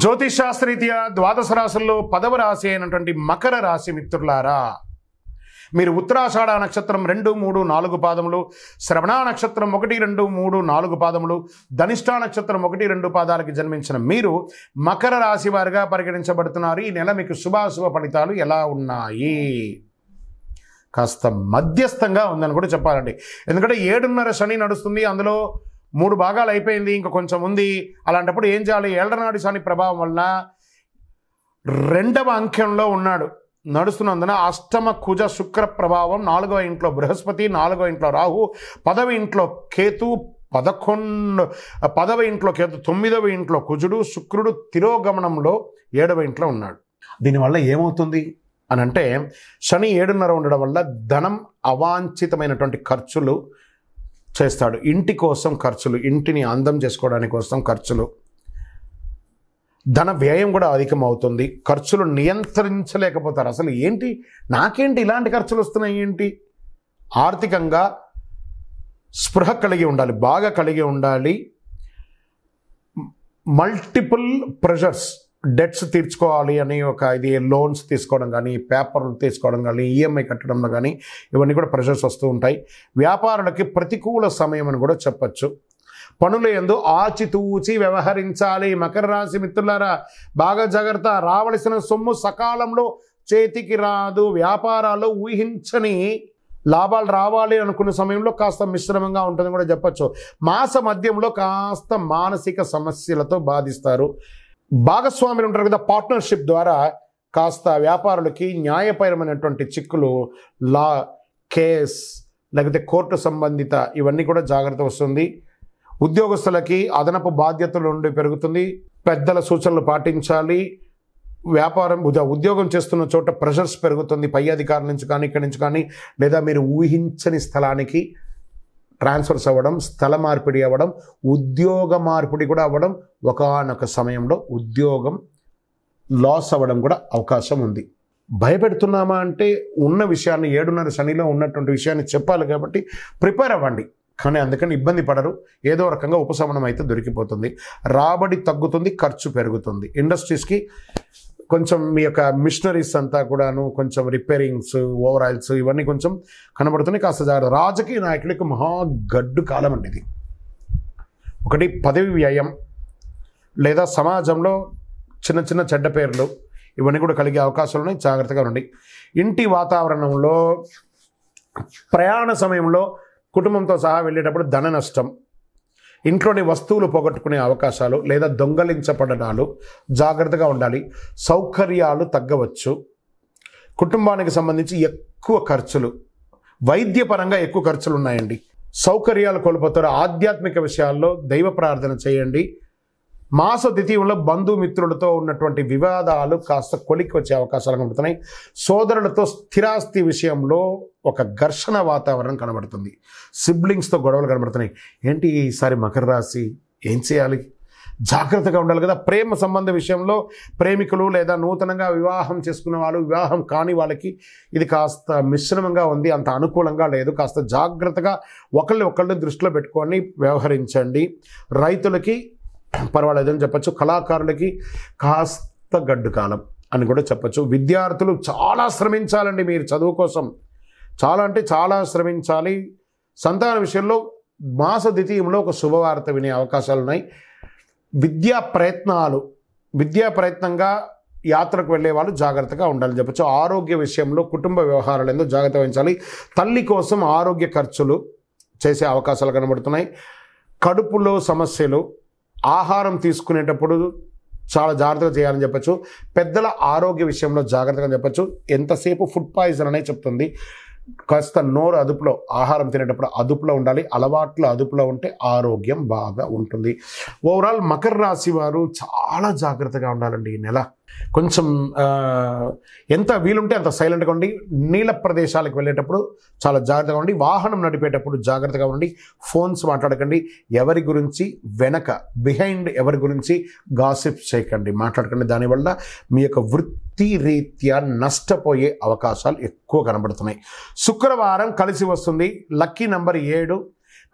జ్యోతిష్ శాస్త్రీత్యా ద్వాదశ రాశుల్లో పదవ రాశి అయినటువంటి మకర రాశి మిత్రులారా మీరు ఉత్తరాషాఢ నక్షత్రం రెండు మూడు నాలుగు పాదములు శ్రవణ నక్షత్రం ఒకటి రెండు మూడు నాలుగు పాదములు ధనిష్టా నక్షత్రం ఒకటి రెండు పాదాలకి జన్మించిన మీరు మకర రాశి వారిగా పరిగణించబడుతున్నారు ఈ నెల మీకు శుభాశుభ ఫలితాలు ఎలా ఉన్నాయి కాస్త మధ్యస్థంగా ఉందని కూడా చెప్పాలండి ఎందుకంటే ఏడున్నర శని నడుస్తుంది అందులో మూడు భాగాలు అయిపోయింది ఇంక కొంచెం ఉంది అలాంటప్పుడు ఏం చేయాలి ఏళ్లనాడు శని ప్రభావం వలన రెండవ అంకెంలో ఉన్నాడు నడుస్తున్నందున అష్టమ కుజ శుక్ర ప్రభావం నాలుగవ ఇంట్లో బృహస్పతి నాలుగవ ఇంట్లో రాహు పదవ ఇంట్లో కేతు పదకొండు పదవ ఇంట్లో కేతు తొమ్మిదవ ఇంట్లో కుజుడు శుక్రుడు తిరోగమనంలో ఏడవ ఇంట్లో ఉన్నాడు దీనివల్ల ఏమవుతుంది అని అంటే శని ఏడున్నర ఉండడం వల్ల ధనం అవాంఛితమైనటువంటి ఖర్చులు చేస్తాడు ఇంటి కోసం ఖర్చులు ఇంటిని అందం చేసుకోవడానికి కోసం ఖర్చులు ధన వ్యయం కూడా అధికమవుతుంది ఖర్చులు నియంత్రించలేకపోతారు అసలు ఏంటి నాకేంటి ఇలాంటి ఖర్చులు వస్తున్నాయి ఏంటి ఆర్థికంగా స్పృహ కలిగి ఉండాలి బాగా కలిగి ఉండాలి మల్టిపుల్ ప్రెషర్స్ డెట్స్ తీర్చుకోవాలి అని ఒక ఇది లోన్స్ తీసుకోవడం కానీ పేపర్లు తీసుకోవడం కానీ ఈఎంఐ కట్టడంలో కానీ ఇవన్నీ కూడా ప్రెషర్స్ వస్తూ ఉంటాయి వ్యాపారులకి ప్రతికూల సమయం అని కూడా చెప్పచ్చు పనులు ఎందు ఆచితూచి వ్యవహరించాలి మకర రాశి మిత్రులారా బాగా జాగ్రత్త రావలసిన సొమ్ము సకాలంలో చేతికి రాదు వ్యాపారాలు ఊహించని లాభాలు రావాలి అనుకున్న సమయంలో కాస్త మిశ్రమంగా ఉంటుందని కూడా చెప్పచ్చు మాస మధ్యంలో కాస్త మానసిక సమస్యలతో బాధిస్తారు భాగస్వాములు ఉంటారు కదా పార్ట్నర్షిప్ ద్వారా కాస్త వ్యాపారులకి న్యాయపరమైనటువంటి చిక్కులు లా కేస్ లేకపోతే కోర్టు సంబంధిత ఇవన్నీ కూడా జాగ్రత్త వస్తుంది ఉద్యోగస్తులకి అదనపు బాధ్యతలు ఉండి పెరుగుతుంది పెద్దల సూచనలు పాటించాలి వ్యాపారం ఉద్యోగం చేస్తున్న చోట ప్రెషర్స్ పెరుగుతుంది పై అధికారుల నుంచి కానీ ఇక్కడి నుంచి కానీ లేదా మీరు ఊహించని స్థలానికి ట్రాన్స్ఫర్స్ అవ్వడం స్థల మార్పిడి అవ్వడం ఉద్యోగ మార్పిడి కూడా అవ్వడం ఒకనొక సమయంలో ఉద్యోగం లాస్ అవ్వడం కూడా అవకాశం ఉంది భయపెడుతున్నామా అంటే ఉన్న విషయాన్ని ఏడున్నర శనిలో ఉన్నటువంటి విషయాన్ని చెప్పాలి కాబట్టి ప్రిపేర్ అవ్వండి కానీ అందుకని ఇబ్బంది పడరు ఏదో రకంగా ఉపశమనం అయితే దొరికిపోతుంది రాబడి తగ్గుతుంది ఖర్చు పెరుగుతుంది ఇండస్ట్రీస్కి కొంచెం మీ యొక్క మిషనరీస్ అంతా కూడాను కొంచెం రిపేరింగ్స్ ఓవరాల్స్ ఇవన్నీ కొంచెం కనబడుతున్నాయి కాస్త జాగ్రత్త రాజకీయ నాయకులకు మహాగడ్డు కాలం అండి ఇది ఒకటి పదవి వ్యయం లేదా సమాజంలో చిన్న చిన్న చెడ్డ పేర్లు ఇవన్నీ కూడా కలిగే అవకాశాలు ఉన్నాయి జాగ్రత్తగా ఉండండి ఇంటి వాతావరణంలో ప్రయాణ సమయంలో కుటుంబంతో సహా వెళ్ళేటప్పుడు ధన నష్టం ఇంట్లోని వస్తువులు పోగొట్టుకునే అవకాశాలు లేదా దొంగలించబడనాలు జాగ్రత్తగా ఉండాలి సౌకర్యాలు తగ్గవచ్చు కుటుంబానికి సంబంధించి ఎక్కువ ఖర్చులు వైద్యపరంగా ఎక్కువ ఖర్చులు ఉన్నాయండి సౌకర్యాలు కోల్పోతారు ఆధ్యాత్మిక విషయాల్లో దైవ ప్రార్థన చేయండి మాస ద్వితీయంలో బంధుమిత్రులతో ఉన్నటువంటి వివాదాలు కాస్త కొలికి వచ్చే అవకాశాలు ఉంటున్నాయి సోదరులతో స్థిరాస్తి విషయంలో ఒక ఘర్షణ వాతావరణం కనబడుతుంది సిబ్లింగ్స్తో గొడవలు కనబడుతున్నాయి ఏంటి ఈసారి మకర రాశి ఏం చేయాలి జాగ్రత్తగా ఉండాలి కదా ప్రేమ సంబంధ విషయంలో ప్రేమికులు లేదా నూతనంగా వివాహం చేసుకున్న వాళ్ళు వివాహం కాని వాళ్ళకి ఇది కాస్త మిశ్రమంగా ఉంది అంత అనుకూలంగా లేదు కాస్త జాగ్రత్తగా ఒకళ్ళు ఒకళ్ళని దృష్టిలో పెట్టుకొని వ్యవహరించండి రైతులకి పర్వాలేదని చెప్పచ్చు కళాకారులకి కాస్త గడ్డు కాలం అని కూడా చెప్పచ్చు విద్యార్థులు చాలా శ్రమించాలండి మీరు చదువు కోసం చాలా అంటే చాలా శ్రమించాలి సంతాన విషయంలో మాస ద్వితీయంలో ఒక శుభవార్త వినే అవకాశాలు ఉన్నాయి విద్యా ప్రయత్నాలు విద్యా ప్రయత్నంగా యాత్రకు వెళ్ళే వాళ్ళు జాగ్రత్తగా ఉండాలని చెప్పచ్చు ఆరోగ్య విషయంలో కుటుంబ వ్యవహారాలు ఎందుకు జాగ్రత్త వహించాలి తల్లి కోసం ఆరోగ్య ఖర్చులు చేసే అవకాశాలు కనబడుతున్నాయి కడుపులో సమస్యలు ఆహారం తీసుకునేటప్పుడు చాలా జాగ్రత్తగా చేయాలని చెప్పచ్చు పెద్దల ఆరోగ్య విషయంలో జాగ్రత్తగా చెప్పచ్చు ఎంతసేపు ఫుడ్ పాయిజన్ అనే చెప్తుంది కాస్త నోరు అదుపులో ఆహారం తినేటప్పుడు అదుపులో ఉండాలి అలవాట్లు అదుపులో ఉంటే ఆరోగ్యం బాగా ఉంటుంది ఓవరాల్ మకర రాశి వారు చాలా జాగ్రత్తగా ఉండాలండి ఈ నెల కొంచెం ఎంత వీలుంటే అంత సైలెంట్గా ఉండి నీళ్ళ ప్రదేశాలకు వెళ్ళేటప్పుడు చాలా జాగ్రత్తగా ఉండి వాహనం నడిపేటప్పుడు జాగ్రత్తగా ఉండి ఫోన్స్ మాట్లాడకండి ఎవరి గురించి వెనక బిహైండ్ ఎవరి గురించి గాసిప్ చేయకండి మాట్లాడకండి దానివల్ల మీ యొక్క వృత్తి రీత్యా నష్టపోయే అవకాశాలు ఎక్కువ కనబడుతున్నాయి శుక్రవారం కలిసి వస్తుంది లక్కీ నంబర్ ఏడు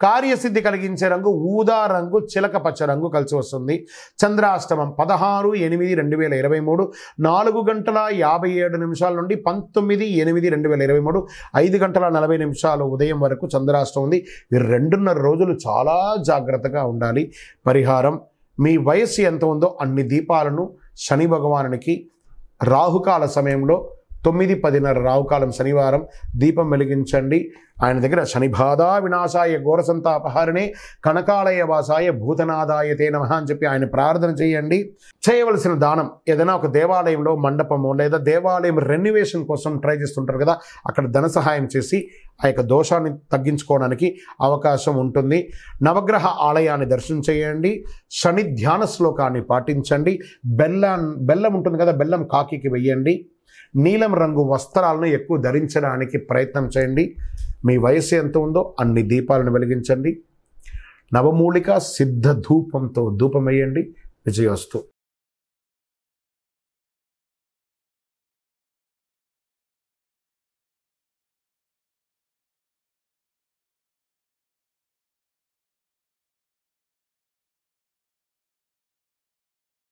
కార్యసిద్ధి కలిగించే రంగు ఊదా రంగు చిలక పచ్చ రంగు కలిసి వస్తుంది చంద్రాష్టమం పదహారు ఎనిమిది రెండు వేల ఇరవై మూడు నాలుగు గంటల యాభై ఏడు నిమిషాల నుండి పంతొమ్మిది ఎనిమిది రెండు వేల ఇరవై మూడు ఐదు గంటల నలభై నిమిషాలు ఉదయం వరకు చంద్రాష్టమం ఉంది రెండున్నర రోజులు చాలా జాగ్రత్తగా ఉండాలి పరిహారం మీ వయస్సు ఎంత ఉందో అన్ని దీపాలను శని భగవానునికి రాహుకాల సమయంలో తొమ్మిది పదిన్నర రావుకాలం శనివారం దీపం వెలిగించండి ఆయన దగ్గర శనిబాధా వినాశాయ ఘోరసంతాపహారిణే కనకాలయ వాసాయ భూతనాదాయ తే నమ అని చెప్పి ఆయన ప్రార్థన చేయండి చేయవలసిన దానం ఏదైనా ఒక దేవాలయంలో మండపము లేదా దేవాలయం రెన్యువేషన్ కోసం ట్రై చేస్తుంటారు కదా అక్కడ ధన సహాయం చేసి ఆ యొక్క దోషాన్ని తగ్గించుకోవడానికి అవకాశం ఉంటుంది నవగ్రహ ఆలయాన్ని దర్శనం చేయండి శని ధ్యాన శ్లోకాన్ని పాటించండి బెల్లం బెల్లం ఉంటుంది కదా బెల్లం కాకికి వెయ్యండి నీలం రంగు వస్త్రాలను ఎక్కువ ధరించడానికి ప్రయత్నం చేయండి మీ వయసు ఎంత ఉందో అన్ని దీపాలను వెలిగించండి నవమూలిక సిద్ధ ధూపంతో ధూపం వేయండి విజయోస్తు